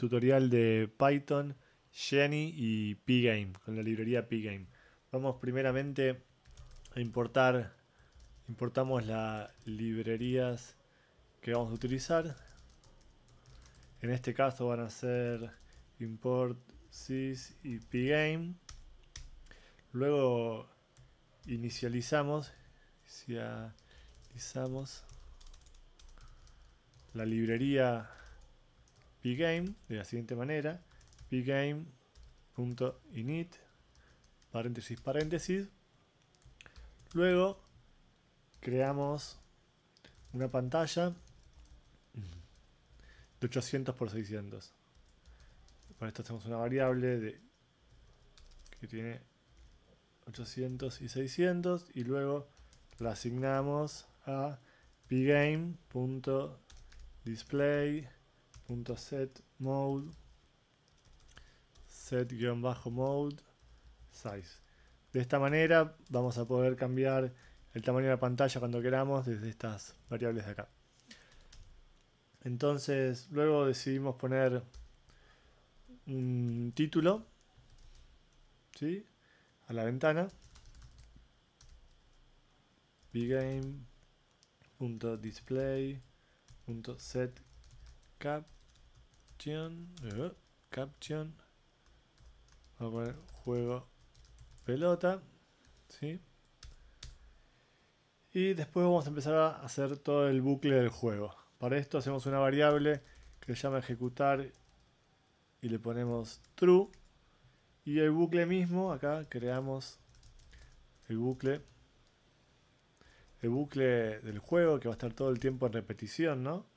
tutorial de Python, Jenny y Pgame, con la librería Pgame. Vamos primeramente a importar, importamos las librerías que vamos a utilizar. En este caso van a ser import sys y pgame. Luego inicializamos, inicializamos la librería pgame de la siguiente manera, pgame.init, paréntesis, paréntesis. Luego creamos una pantalla de 800 por 600. Para esto tenemos una variable que tiene 800 y 600 y luego la asignamos a pgame.display .setMode set mode set-mode size de esta manera vamos a poder cambiar el tamaño de la pantalla cuando queramos desde estas variables de acá entonces luego decidimos poner un título a la ventana bgame.display.setcap Caption. Eh, caption. Vamos a poner juego pelota. ¿Sí? Y después vamos a empezar a hacer todo el bucle del juego. Para esto hacemos una variable que se llama ejecutar y le ponemos true. Y el bucle mismo, acá creamos el bucle. El bucle del juego que va a estar todo el tiempo en repetición, ¿no?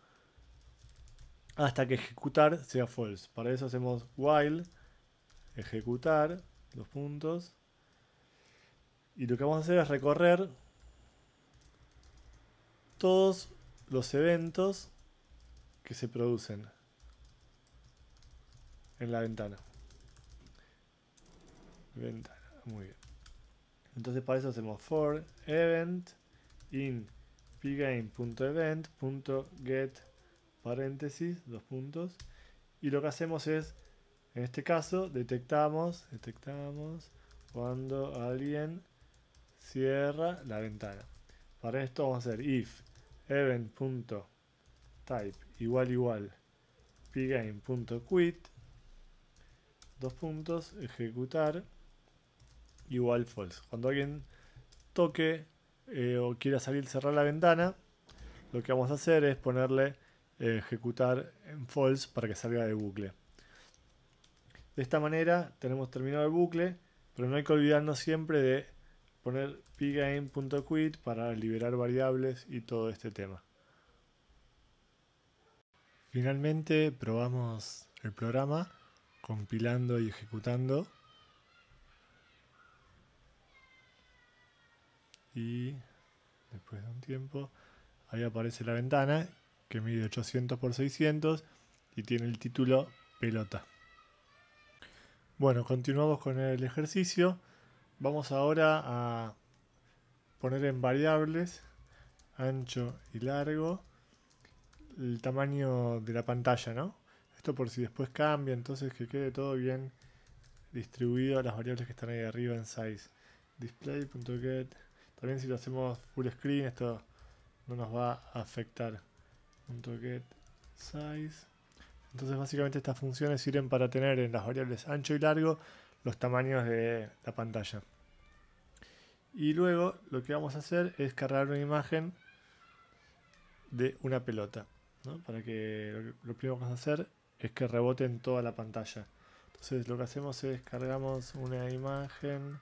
hasta que ejecutar sea false. Para eso hacemos while, ejecutar, los puntos. Y lo que vamos a hacer es recorrer todos los eventos que se producen en la ventana. Ventana, muy bien. Entonces para eso hacemos for event in pgame.event.get paréntesis, dos puntos. Y lo que hacemos es, en este caso, detectamos, detectamos cuando alguien cierra la ventana. Para esto vamos a hacer if event.type igual igual pgame.quit dos puntos ejecutar igual false. Cuando alguien toque eh, o quiera salir cerrar la ventana, lo que vamos a hacer es ponerle eh, ejecutar en false para que salga de bucle. De esta manera tenemos terminado el bucle, pero no hay que olvidarnos siempre de poner pgame.quit para liberar variables y todo este tema. Finalmente probamos el programa compilando y ejecutando. Y después de un tiempo, ahí aparece la ventana que mide 800 por 600 y tiene el título Pelota. Bueno, continuamos con el ejercicio. Vamos ahora a poner en variables ancho y largo el tamaño de la pantalla, ¿no? Esto por si después cambia, entonces que quede todo bien distribuido a las variables que están ahí arriba en size. Display.get. También si lo hacemos full screen, esto no nos va a afectar. .get size. Entonces básicamente estas funciones sirven para tener en las variables ancho y largo los tamaños de la pantalla. Y luego lo que vamos a hacer es cargar una imagen de una pelota. Para que lo, primero que vamos a hacer es que rebote en toda la pantalla. Entonces lo que hacemos es cargamos una imagen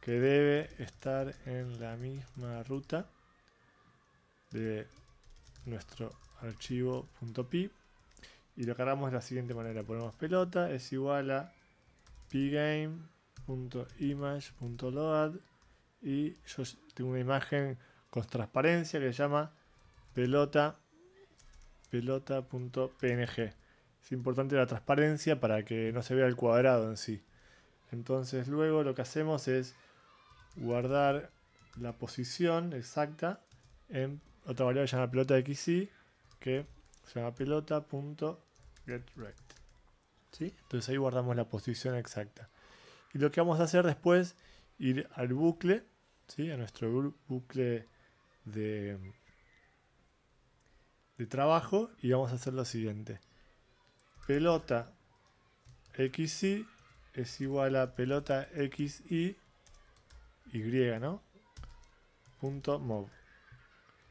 que debe estar en la misma ruta de nuestro archivo .pi y lo cargamos de la siguiente manera. Ponemos pelota es igual a pgame.image.load y yo tengo una imagen con transparencia que se llama pelota pelota.png. Es importante la transparencia para que no se vea el cuadrado en sí. Entonces luego lo que hacemos es guardar la posición exacta en otra variable que se llama pelota xy que se llama pelota.getRect. ¿Sí? Entonces ahí guardamos la posición exacta. Y lo que vamos a hacer después, ir al bucle, ¿sí? a nuestro bucle de, de trabajo y vamos a hacer lo siguiente. Pelota xy es igual a pelota xy y, ¿no? Punto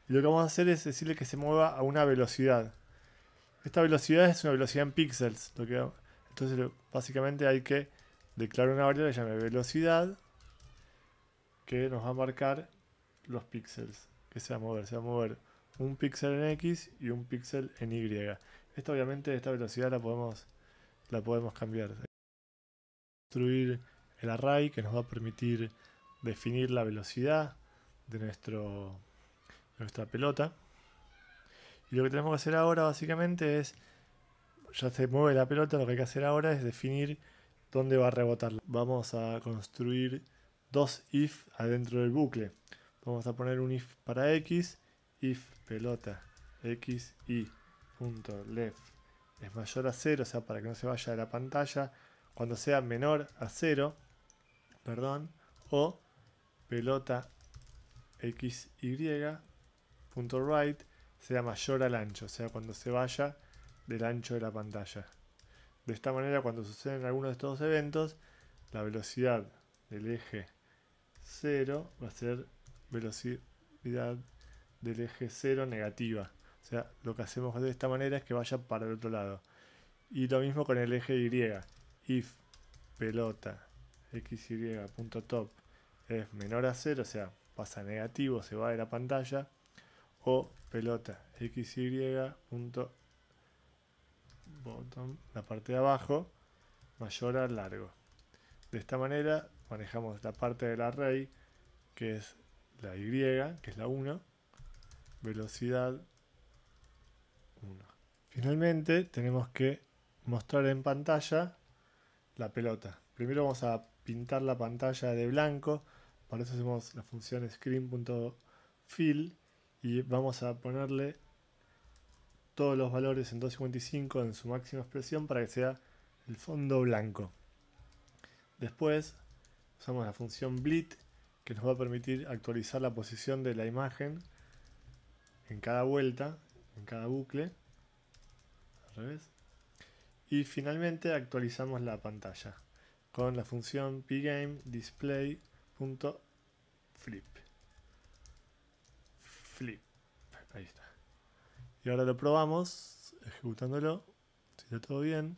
y lo que vamos a hacer es decirle que se mueva a una velocidad. Esta velocidad es una velocidad en píxeles. Entonces básicamente hay que declarar una variable que llame velocidad que nos va a marcar los píxeles que se va a mover. Se va a mover un píxel en X y un píxel en Y. Esto obviamente, esta velocidad la podemos, la podemos cambiar. Construir el array que nos va a permitir definir la velocidad de nuestro nuestra pelota. Y lo que tenemos que hacer ahora básicamente es, ya se mueve la pelota, lo que hay que hacer ahora es definir dónde va a rebotar. Vamos a construir dos if adentro del bucle. Vamos a poner un if para x, if pelota, x, y, punto, left es mayor a 0, o sea, para que no se vaya de la pantalla, cuando sea menor a 0, perdón, o pelota x y right sea mayor al ancho, o sea, cuando se vaya del ancho de la pantalla. De esta manera, cuando suceden algunos de estos eventos, la velocidad del eje 0 va a ser velocidad del eje 0 negativa. O sea, lo que hacemos de esta manera es que vaya para el otro lado. Y lo mismo con el eje Y. If pelota xy.top es menor a 0, o sea, pasa negativo, se va de la pantalla o pelota xy la parte de abajo, mayor al largo. De esta manera manejamos la parte del array que es la y, que es la 1, velocidad 1. Finalmente tenemos que mostrar en pantalla la pelota. Primero vamos a pintar la pantalla de blanco, para eso hacemos la función screen.fill y vamos a ponerle todos los valores en 255 en su máxima expresión para que sea el fondo blanco. Después usamos la función blit que nos va a permitir actualizar la posición de la imagen en cada vuelta, en cada bucle. revés. Y finalmente actualizamos la pantalla con la función pgame flip. Ahí está. Y ahora lo probamos ejecutándolo. Si está todo bien.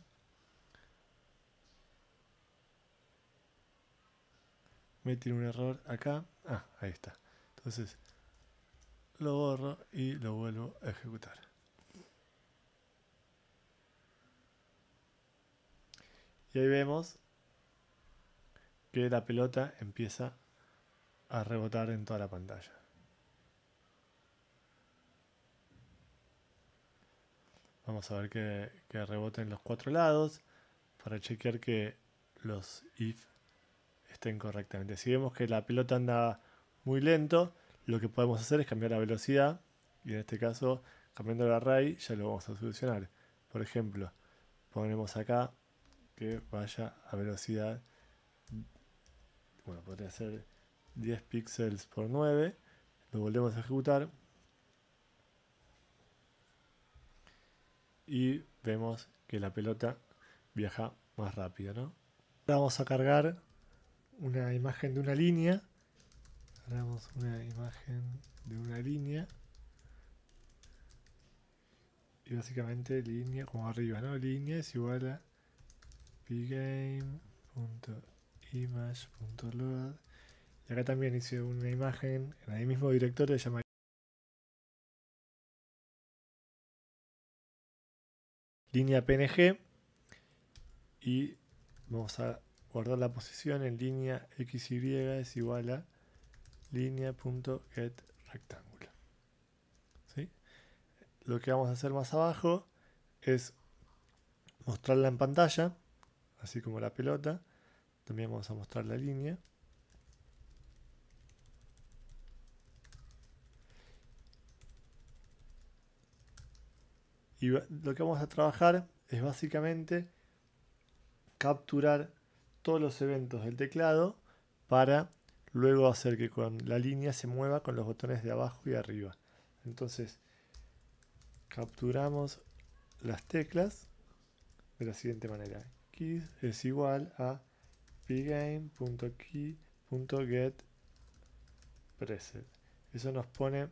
Me tiene un error acá. Ah, ahí está. Entonces lo borro y lo vuelvo a ejecutar. Y ahí vemos que la pelota empieza a rebotar en toda la pantalla. Vamos a ver que, reboten los cuatro lados para chequear que los if estén correctamente. Si vemos que la pelota anda muy lento, lo que podemos hacer es cambiar la velocidad y en este caso cambiando el array ya lo vamos a solucionar. Por ejemplo, ponemos acá que vaya a velocidad, bueno, podría ser 10 píxeles por 9, lo volvemos a ejecutar y vemos que la pelota viaja más rápido, ¿no? Ahora vamos a cargar una imagen de una línea. Cargamos una imagen de una línea. Y básicamente línea, como arriba, ¿no? Línea es igual a pgame.image.load. Y acá también hice una imagen en el mismo directorio, llama línea PNG y vamos a guardar la posición en línea XY es igual a línea.getRectangular. ¿Sí? Lo que vamos a hacer más abajo es mostrarla en pantalla, así como la pelota. También vamos a mostrar la línea. Y lo que vamos a trabajar es básicamente capturar todos los eventos del teclado para luego hacer que con la línea se mueva con los botones de abajo y arriba. Entonces, capturamos las teclas de la siguiente manera. Key es igual a pgame.key.getPreset. Eso nos pone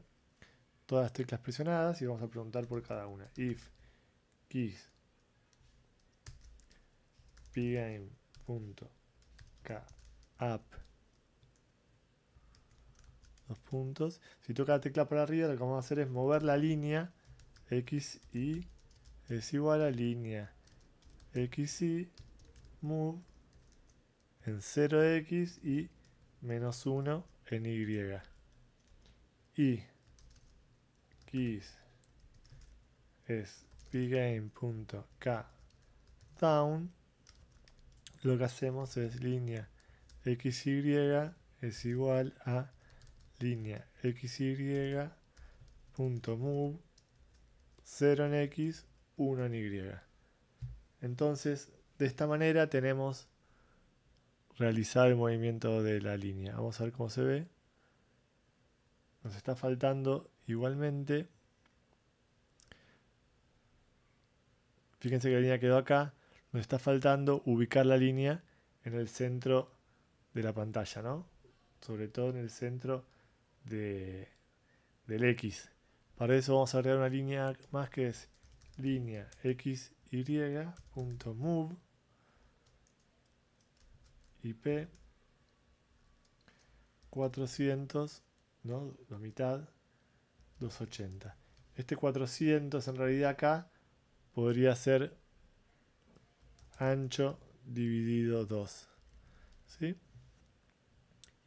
todas las teclas presionadas y vamos a preguntar por cada una. If keys UP. dos puntos. Si toca la tecla para arriba, lo que vamos a hacer es mover la línea x y es igual a línea x y move en 0x y menos 1 en y. Y keys es down lo que hacemos es línea xy es igual a línea xy punto 0 en x 1 en y entonces de esta manera tenemos realizado el movimiento de la línea vamos a ver cómo se ve nos está faltando Igualmente, fíjense que la línea quedó acá. Nos está faltando ubicar la línea en el centro de la pantalla, ¿no? Sobre todo en el centro del X. Para eso vamos a agregar una línea más que es línea xy.move ip 400, ¿no? La mitad 280. Este 400 en realidad acá podría ser ancho dividido 2. ¿Sí?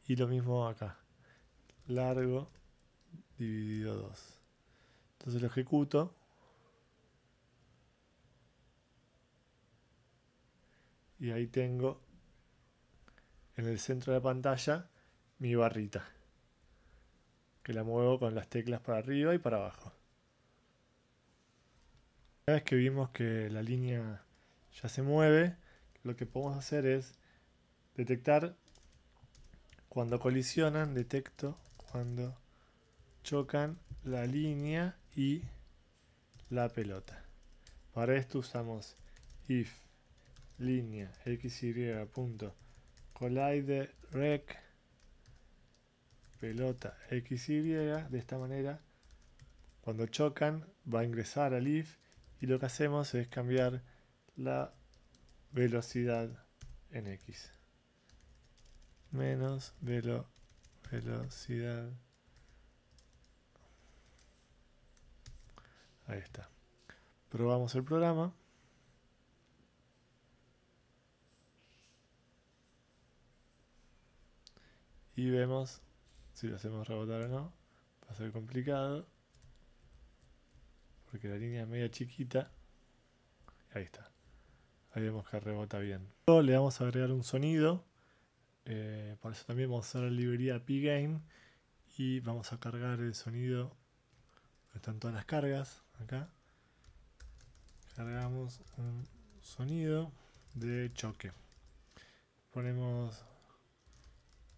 Y lo mismo acá. Largo dividido 2. Entonces lo ejecuto. Y ahí tengo en el centro de la pantalla mi barrita que la muevo con las teclas para arriba y para abajo. Una vez que vimos que la línea ya se mueve, lo que podemos hacer es detectar cuando colisionan, detecto cuando chocan la línea y la pelota. Para esto usamos if línea xy rec pelota y de esta manera, cuando chocan va a ingresar al if y lo que hacemos es cambiar la velocidad en X. Menos velocidad. Ahí está. Probamos el programa. Y vemos si lo hacemos rebotar o no. Va a ser complicado. Porque la línea es media chiquita. Ahí está. Ahí vemos que rebota bien. Luego le vamos a agregar un sonido. Eh, por eso también vamos a usar la librería pgame. Y vamos a cargar el sonido. están todas las cargas. Acá. Cargamos un sonido de choque. Ponemos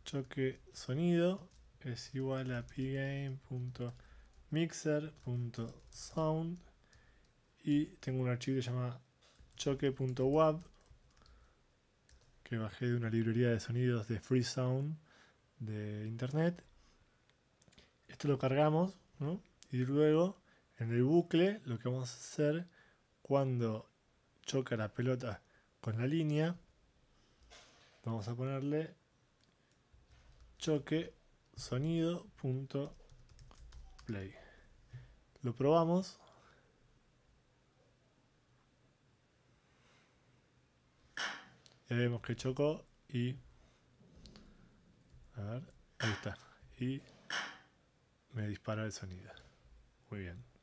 choque sonido es igual a pgame.mixer.sound y tengo un archivo que se llama choque.wab que bajé de una librería de sonidos de Free Sound de internet. Esto lo cargamos y luego en el bucle lo que vamos a hacer cuando choca la pelota con la línea, vamos a ponerle choque sonido.play. Lo probamos. Ya vemos que chocó y... A ver, ahí está. Y me dispara el sonido. Muy bien.